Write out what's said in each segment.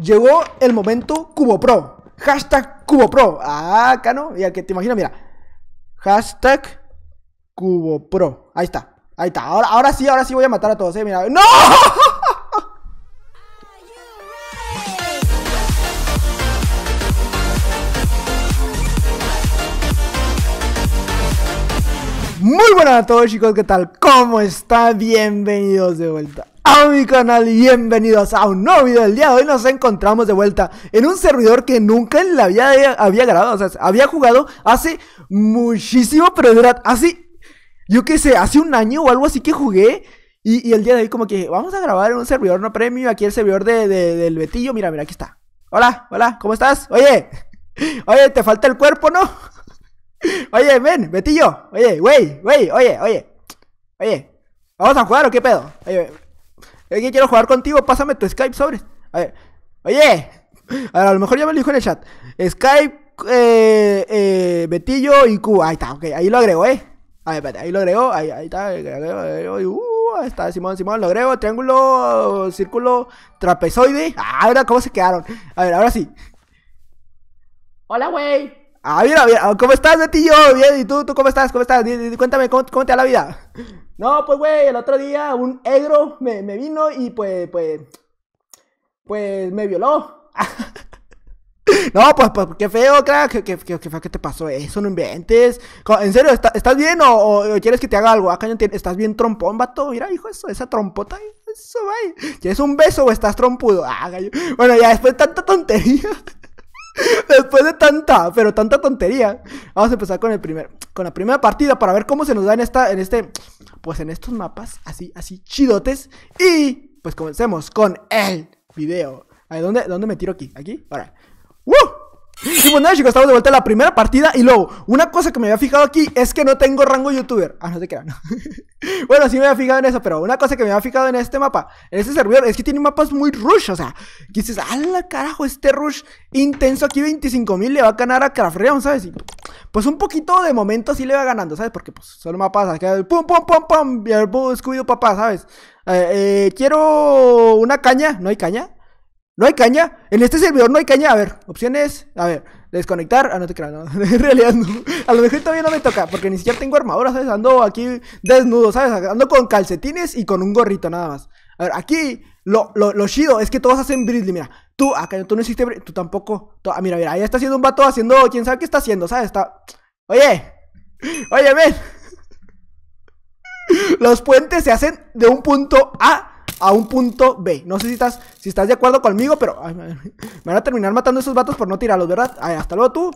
llegó el momento Cubo Pro. Hashtag Cubo Pro. Ah, Cano, ya que te imagino, mira. Hashtag Cubo Pro. Ahí está, ahí está. Ahora, ahora sí, ahora sí voy a matar a todos, eh. Mira, ¡No! Muy buenas a todos chicos, ¿qué tal? ¿Cómo está Bienvenidos de vuelta a mi canal y bienvenidos a un nuevo video. El día de hoy nos encontramos de vuelta en un servidor que nunca en la vida había, grabado, o sea, había jugado hace muchísimo, pero verdad, Así, yo qué sé, hace un año o algo así que jugué. Y, el día de hoy como que vamos a grabar en un servidor no premio, aquí el servidor de, del Betillo, mira, mira, aquí está. Hola, hola, ¿cómo estás? Oye, oye, te falta el cuerpo, ¿no? Oye, ven, Betillo, oye, güey, güey, oye, oye, oye, ¿vamos a jugar o qué pedo? Oye, quiero jugar contigo, pásame tu Skype sobre A ver, oye, a, lo mejor ya me lo dijo en el chat. Skype, eh, eh, Betillo y Q. Ahí está, ok, ahí lo agrego eh. A ver, espérate, ahí lo agrego ahí, está, uh, ahí está Simón, Simón, lo agrego, triángulo, círculo, trapezoide. Ah, ahora cómo se quedaron. A ver, ahora sí. Hola, güey. Ah, mira, ¿cómo estás, Betillo? Bien, ¿y tú, tú cómo estás? ¿Cómo estás? Cuéntame, ¿cómo, te da la vida? No, pues, güey, el otro día un egro me, me vino y pues, pues, pues me violó. No, pues, pues, qué feo, crack. Qué, qué, qué, que te pasó eso, no inventes. ¿En serio? ¿Estás, bien o, quieres que te haga algo? Acá ah, estás bien trompón, vato. Mira, hijo, eso, esa trompota. Eso, güey. ¿Quieres un beso o estás trompudo? Ah, Bueno, ya después tanta tontería. Después de tanta, pero tanta tontería, vamos a empezar con el primer, con la primera partida para ver cómo se nos da en esta, en este, pues en estos mapas así, así chidotes y pues comencemos con el video. A ¿dónde, dónde me tiro aquí? ¿Aquí? Ahora. Y bueno, chicos, estamos de vuelta a la primera partida. Y luego, una cosa que me había fijado aquí es que no tengo rango youtuber. Ah, no sé qué No. bueno, sí me había fijado en eso, pero una cosa que me había fijado en este mapa, en este servidor, es que tiene mapas muy rush. O sea, que dices, ala carajo, este rush intenso aquí 25.000 le va a ganar a Craft ¿sabes? pues un poquito de momento sí le va ganando, ¿sabes? Porque pues solo mapas pum, pum, pum, pum, y el Scooby papá, ¿sabes? Eh, eh, quiero una caña, no hay caña. ¿No hay caña? En este servidor no hay caña. A ver, opciones. A ver, desconectar. Ah, no te creas, no. En realidad no. A lo mejor todavía no me toca, porque ni siquiera tengo armadura, ¿sabes? Ando aquí desnudo, ¿sabes? Ando con calcetines y con un gorrito nada más. A ver, aquí lo, lo, lo chido es que todos hacen brisly, mira. Tú, acá tú no hiciste tú tampoco. Ah, mira, mira, ahí está haciendo un vato haciendo, quién sabe qué está haciendo, ¿sabes? Está... Oye, oye, ven. Los puentes se hacen de un punto A a un punto B. No sé si estás, si estás de acuerdo conmigo, pero me van a terminar matando esos vatos por no tirarlos, ¿verdad? hasta luego tú.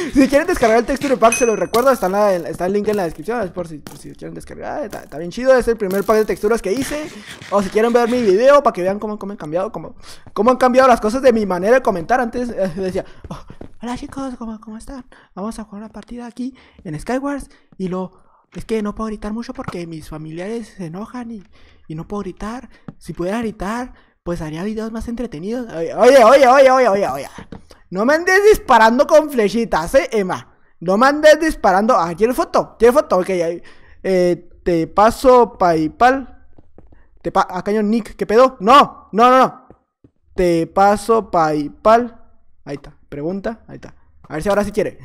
si quieren descargar el texture pack, se los recuerdo, está, está el link en la descripción, es por si, quieren descargar, está, bien chido, es el primer pack de texturas que hice, o si quieren ver mi video para que vean cómo, cómo han cambiado, cómo, cómo, han cambiado las cosas de mi manera de comentar, antes eh, decía, oh, hola chicos, ¿cómo, ¿cómo están? Vamos a jugar una partida aquí en Skywars, y lo es que no puedo gritar mucho porque mis familiares se enojan y, no puedo gritar. Si pudiera gritar, pues haría videos más entretenidos. Oye, oye, oye, oye, oye, oye. No me andes disparando con flechitas, eh, Emma. No me andes disparando. Ah, ¿quieres foto? ¿Quieres foto? Ok, eh, te paso PayPal. Te pa Acá ah, hay un nick, ¿qué pedo? No, no, no, no. Te paso PayPal. Ahí está, pregunta, ahí está. A ver si ahora sí quiere.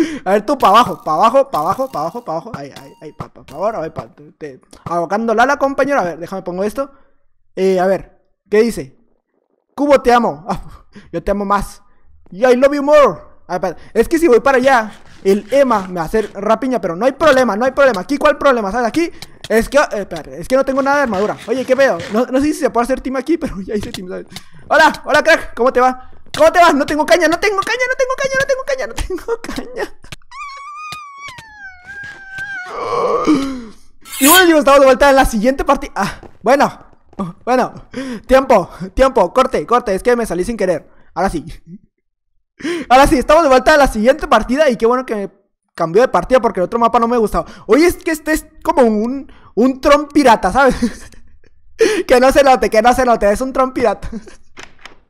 A ver tú, para abajo, para abajo, para abajo, para abajo, para abajo. ay ay ay por favor, a ver, pa, te, la Lala, compañera A ver, déjame pongo esto. Eh, a ver, ¿qué dice? Cubo, te amo. Ah, yo te amo más. Y I love you more. Ver, es que si voy para allá, el Emma me va a hacer rapiña, pero no hay problema, no hay problema. Aquí, ¿cuál problema? ¿Sabes? Aquí es que, eh, es que no tengo nada de armadura. Oye, ¿qué veo? No, no, sé si se puede hacer team aquí, pero ya hice team, Hola, hola, crack, ¿cómo te va? ¿Cómo te va? No tengo caña, no tengo caña, no tengo no tengo caña, no tengo caña. Y bueno, chicos, estamos de vuelta en la siguiente partida. Ah, bueno, bueno, tiempo, tiempo, corte, corte, es que me salí sin querer. Ahora sí. Ahora sí, estamos de vuelta en la siguiente partida y qué bueno que me cambió de partida porque el otro mapa no me gustaba. hoy es que este es como un, un tron pirata, ¿sabes? que no se note, que no se note, es un tron pirata.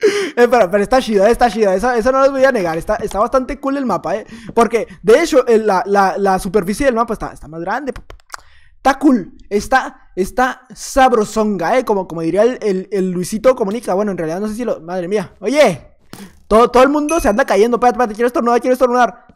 Eh, pero, pero, está chida, eh, está chida, eso, no les voy a negar, está, está bastante cool el mapa, ¿eh? Porque, de hecho, la, superficie del mapa está, está más grande, está cool, está, está sabrosonga, ¿eh? Como, como diría el, el, Luisito Comunica, bueno, en realidad no sé si lo... Madre mía, oye, todo, todo el mundo se anda cayendo, espérate, espérate, quiero estornudar, quiero estornudar.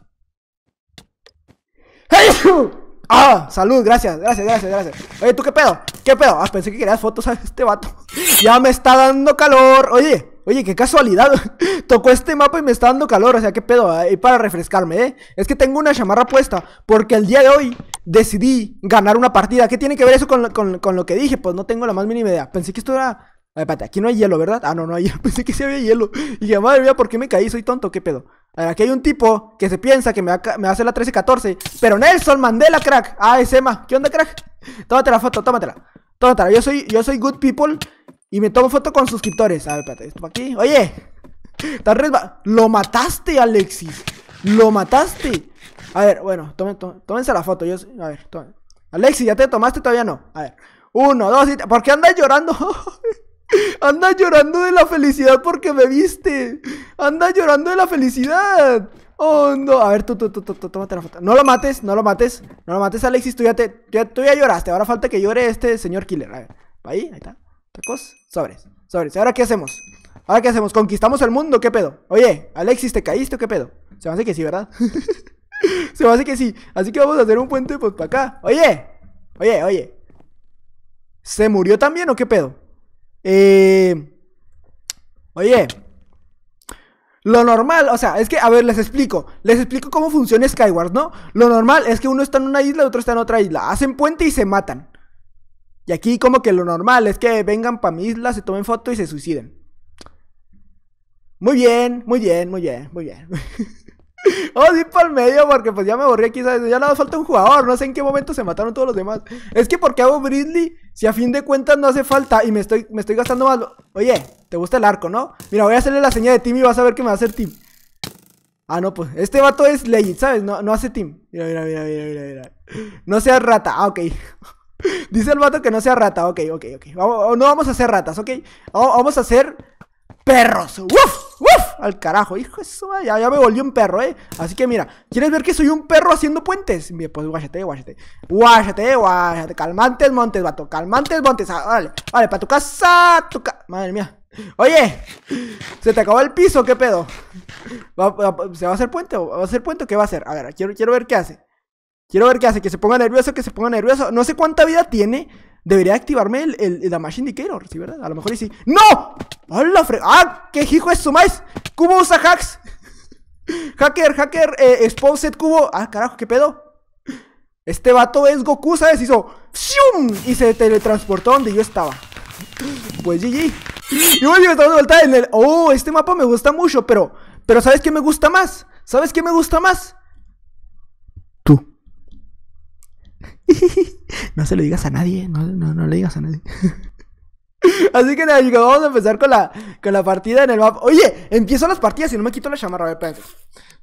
¡Hey! ¡Ah! Salud, gracias, gracias, gracias, gracias. Oye, ¿tú qué pedo? ¿Qué pedo? Ah, pensé que querías fotos a este vato. Ya me está dando calor, oye. Oye, qué casualidad. Tocó este mapa y me está dando calor. O sea, qué pedo. Ahí para refrescarme, ¿eh? Es que tengo una chamarra puesta. Porque el día de hoy decidí ganar una partida. ¿Qué tiene que ver eso con, lo que dije? Pues no tengo la más mínima idea. Pensé que esto era. A ver, espérate, aquí no hay hielo, ¿verdad? Ah, no, no hay hielo. Pensé que sí había hielo. Y dije, madre mía, ¿por qué me caí? Soy tonto, ¿qué pedo? A ver, aquí hay un tipo que se piensa que me va, a hacer la 13-14. Pero Nelson Mandela, crack. Ah, es Emma. ¿Qué onda, crack? Tómate la foto, tómatela. Tómatela. Yo soy, yo soy good people. Y me tomo foto con suscriptores. A ver, espérate, esto aquí. Oye, Lo mataste, Alexis. Lo mataste. A ver, bueno, tómense la foto. Yo, a ver, tomen. Alexis, ¿ya te tomaste? Todavía no. A ver. Uno, dos, y ¿Por qué andas llorando? Anda llorando de la felicidad porque me viste. Anda llorando de la felicidad. Oh, no. A ver, tú, tú, tú, tú, tómate la foto. No lo mates, no lo mates. No lo mates, Alexis. Tú ya, te, ya, tú ya lloraste. Ahora falta que llore este señor killer. A ver, ahí, ahí está. Tacos, sobres, sobres. ahora qué hacemos? ¿Ahora qué hacemos? ¿Conquistamos el mundo? ¿Qué pedo? Oye, Alexis, ¿te caíste o qué pedo? Se me hace que sí, ¿verdad? Se me hace que sí. Así que vamos a hacer un puente pues para acá. Oye, oye, oye. ¿Se murió también o qué pedo? Eh... Oye. Lo normal, o sea, es que, a ver, les explico. Les explico cómo funciona Skyward, ¿no? Lo normal es que uno está en una isla, y otro está en otra isla. Hacen puente y se matan. Y aquí como que lo normal es que vengan para mi isla, se tomen foto y se suiciden. Muy bien, muy bien, muy bien, muy bien. oh sí ir el medio porque pues ya me aburrí aquí, ¿sabes? Ya nada falta un jugador, no sé en qué momento se mataron todos los demás. Es que porque hago Bridley si a fin de cuentas no hace falta y me estoy, me estoy gastando más... Oye, ¿te gusta el arco, no? Mira, voy a hacerle la señal de team y vas a ver que me va a hacer team. Ah, no, pues este vato es legit, ¿sabes? No, hace team. Mira, mira, mira, mira, mira, No seas rata. Ah, ok. Dice el vato que no sea rata. Ok, ok, ok. no vamos a hacer ratas, ok. Vamos a hacer perros. ¡Uf! ¡Uf! Al carajo, hijo eso, ya, ya me volví un perro, eh. Así que mira, ¿quieres ver que soy un perro haciendo puentes? Pues pues guáchate, guáchate. Guáchate, guáchate. Calmantes montes, vato. Calmantes montes. Vale, vale, para tu casa, tu ca Madre mía. Oye, se te acabó el piso, ¿qué pedo? se va a hacer puente? ¿Va a hacer puente o qué va a hacer? A ver, quiero, quiero ver qué hace. Quiero ver qué hace, que se ponga nervioso, que se ponga nervioso. No sé cuánta vida tiene. Debería activarme el, el, Damage Indicator, ¿sí, verdad? A lo mejor y sí. ¡No! ¡Hala, fre ¡Ah! ¡Qué hijo es su ¡Cubo usa hacks! hacker, hacker, eh, Cubo. ¡Ah, carajo, qué pedo! Este vato es Goku, ¿sabes? Hizo ¡Shum! Y se teletransportó donde yo estaba. Pues GG. Y bueno, de vuelta en Oh, este mapa me gusta mucho, pero. Pero ¿sabes qué me gusta más? ¿Sabes qué me gusta más? no se lo digas a nadie, no, no, le digas a nadie. Así que nada, vamos a empezar con la, con la partida en el mapa. Oye, empiezo las partidas y no me quito la chamarra. A ver,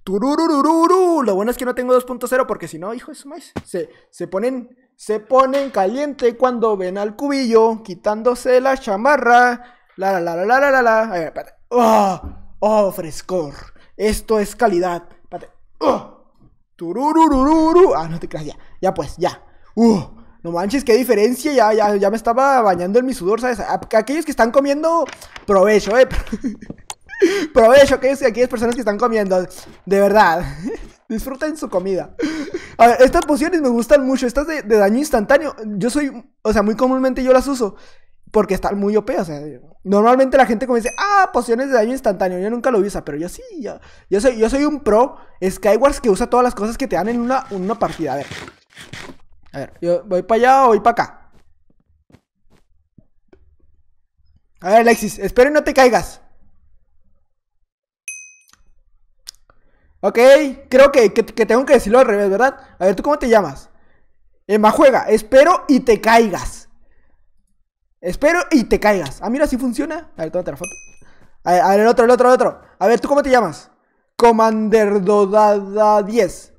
Lo bueno es que no tengo 2.0 porque si no, hijo de su maíz, se, se ponen se ponen caliente cuando ven al cubillo quitándose la chamarra. La la la la la la la. A ver, espérate. ¡Ah! Oh, frescor. Esto es calidad. Espérate. Oh. Turururururu. Ah, no te creas ya. Ya pues, ya. ¡Uh! No manches, qué diferencia. Ya, ya, ya me estaba bañando en mi sudor, ¿sabes? Aquellos que están comiendo, provecho, ¿eh? provecho, aquellos, aquellas personas que están comiendo. De verdad. Disfruten su comida. A ver, estas pociones me gustan mucho. Estas de, daño instantáneo. Yo soy, o sea, muy comúnmente yo las uso. Porque están muy OP, o sea, normalmente la gente como dice, ah, pociones de daño instantáneo, yo nunca lo uso, pero yo sí, yo, soy, yo soy un pro Skywars que usa todas las cosas que te dan en una, una partida. A ver, a ver, yo voy para allá o voy para acá. A ver, Alexis, espero y no te caigas. Ok, creo que, tengo que decirlo al revés, ¿verdad? A ver, ¿tú cómo te llamas? Emma juega, espero y te caigas. Espero y te caigas. Ah, mira, si funciona. A ver, tómate la foto. A ver, el otro, el otro, el otro. A ver, ¿tú cómo te llamas? Commander Dodada 10.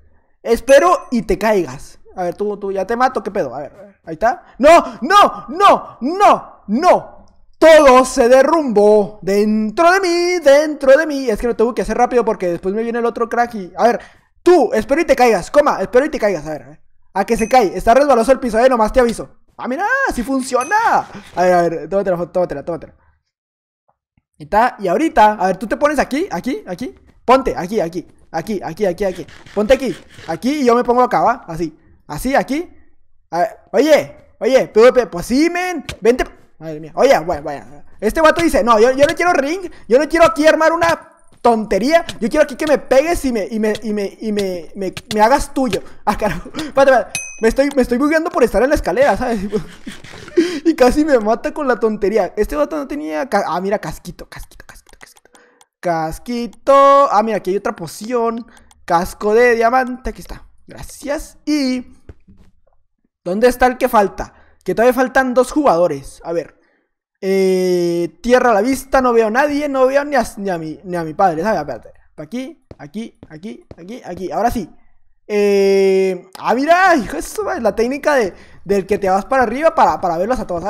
Espero y te caigas. A ver, tú, tú, ya te mato, ¿qué pedo? A ver, ahí está. ¡No! ¡No! ¡No! ¡No! ¡No! Todo se derrumbó dentro de mí, dentro de mí. Es que lo tengo que hacer rápido porque después me viene el otro crack y... A ver, tú, espero y te caigas, coma, espero y te caigas, a ver. A, que se cae, está resbaloso el piso, eh, nomás te aviso. ¡Ah, mira! ¡Sí funciona! A ver, a ver, tómatela, tómatela, tómatela. Ahí está, y ahorita, a ver, tú te pones aquí, aquí, aquí. Ponte, aquí, aquí, aquí, aquí, aquí, aquí. Ponte aquí, aquí y yo me pongo acá, ¿va? Así. Así, aquí. oye, oye, pues sí, men. Vente. Madre mía. Oye, bueno, bueno. Este vato dice, no, yo, no quiero ring. Yo no quiero aquí armar una tontería. Yo quiero aquí que me pegues y me, me, hagas tuyo. Ah, carajo. Me estoy, me estoy bugueando por estar en la escalera, ¿sabes? y casi me mata con la tontería. Este vato no tenía. Ah, mira, casquito, casquito, casquito, casquito. Casquito. Ah, mira, aquí hay otra poción. Casco de diamante. Aquí está. Gracias. Y. ¿Dónde está el que falta? Que todavía faltan dos jugadores. A ver. Eh, tierra a la vista, no veo a nadie, no veo ni a, mi, ni a mi padre. ¿Sabes? Espérate. Aquí, aquí, aquí, aquí, aquí. Ahora sí. Eh, ah, mira, hijo, eso es la técnica del que te vas para arriba para, para verlos a todos.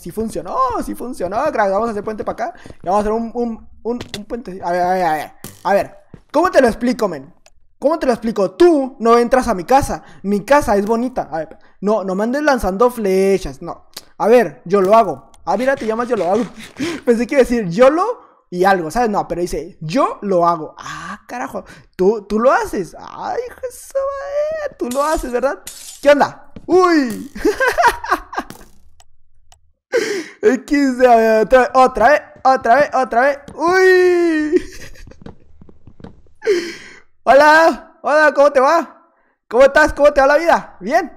si funcionó, si funcionó, Vamos a hacer puente para acá. Y vamos a hacer un, un, un puente. A ver, a ver, a ver. A ver, ¿cómo te lo explico, men? ¿Cómo te lo explico? Tú no entras a mi casa. Mi casa es bonita. A ver, no, no me andes lanzando flechas. No. A ver, yo lo hago. Ah, mira, te llamas yo lo hago. Pensé que iba a decir yo lo y algo, ¿sabes? No, pero dice, yo lo hago. Ah, carajo. Tú, tú lo haces. Ay, Jesús, tú lo haces, ¿verdad? ¿Qué onda? Uy. X, otra vez, otra vez, otra vez. Uy. Hola, hola, ¿cómo te va? ¿Cómo estás? ¿Cómo te va la vida? ¿Bien?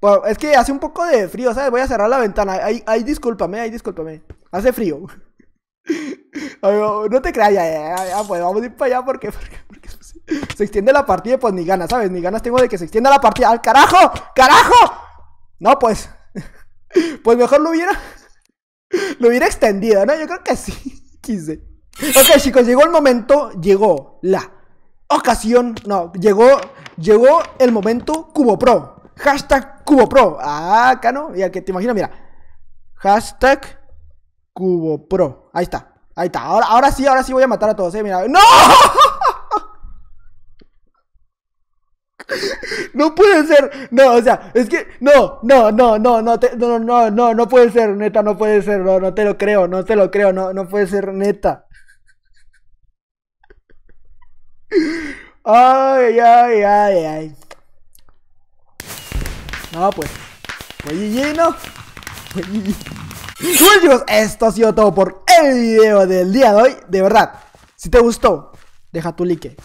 Bueno, pues, es que hace un poco de frío, ¿sabes? Voy a cerrar la ventana. Ahí, ahí, discúlpame, ahí, discúlpame. Hace frío. no te creas, ya, ya, ya, pues vamos a ir para allá porque, porque, porque se extiende la partida y pues ni ganas, ¿sabes? Ni ganas tengo de que se extienda la partida. ¡Al carajo! ¡Carajo! No, pues. Pues mejor lo hubiera. Lo hubiera extendido, ¿no? Yo creo que sí. Quise. Ok, chicos, llegó el momento. Llegó la ocasión, no, llegó, llegó el momento Cubo Pro. Hashtag Cubo Pro. Ah, acá no, ya que te imaginas, mira. Hashtag Cubo Pro. Ahí está, ahí está. Ahora, ahora sí, ahora sí voy a matar a todos, eh, mira. ¡No! No puede ser, no, o sea, es que no, no, no, no, no, no, no, no, no puede ser, neta, no puede ser, no, no te lo creo, no te lo creo, no, no puede ser, neta. Ay, ay, ay, ay. No, pues. Pues ¿no? Pues esto ha sido todo por el video del día de hoy. De verdad, si te gustó, deja tu like.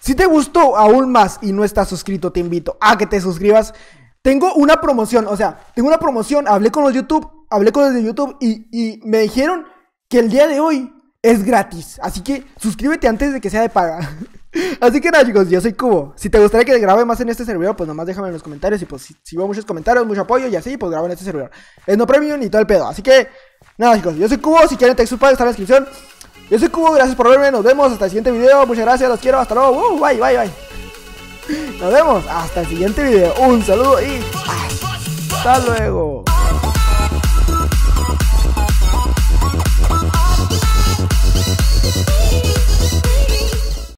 Si te gustó aún más y no estás suscrito, te invito a que te suscribas. Tengo una promoción, o sea, tengo una promoción. Hablé con los YouTube, hablé con los de YouTube y, y me dijeron que el día de hoy es gratis. Así que suscríbete antes de que sea de paga. Así que nada, chicos, yo soy Cubo. Si te gustaría que grabe más en este servidor, pues nomás déjame en los comentarios. Y pues si, veo muchos comentarios, mucho apoyo y así, pues grabo en este servidor. Es no premium ni todo el pedo. Así que nada, chicos, yo soy Cubo. Si quieren te para está en la descripción. Yo soy Cubo, gracias por verme. Nos vemos hasta el siguiente video. Muchas gracias, los quiero. Hasta luego. Uh, bye, bye, bye. Nos vemos hasta el siguiente video. Un saludo y hasta luego.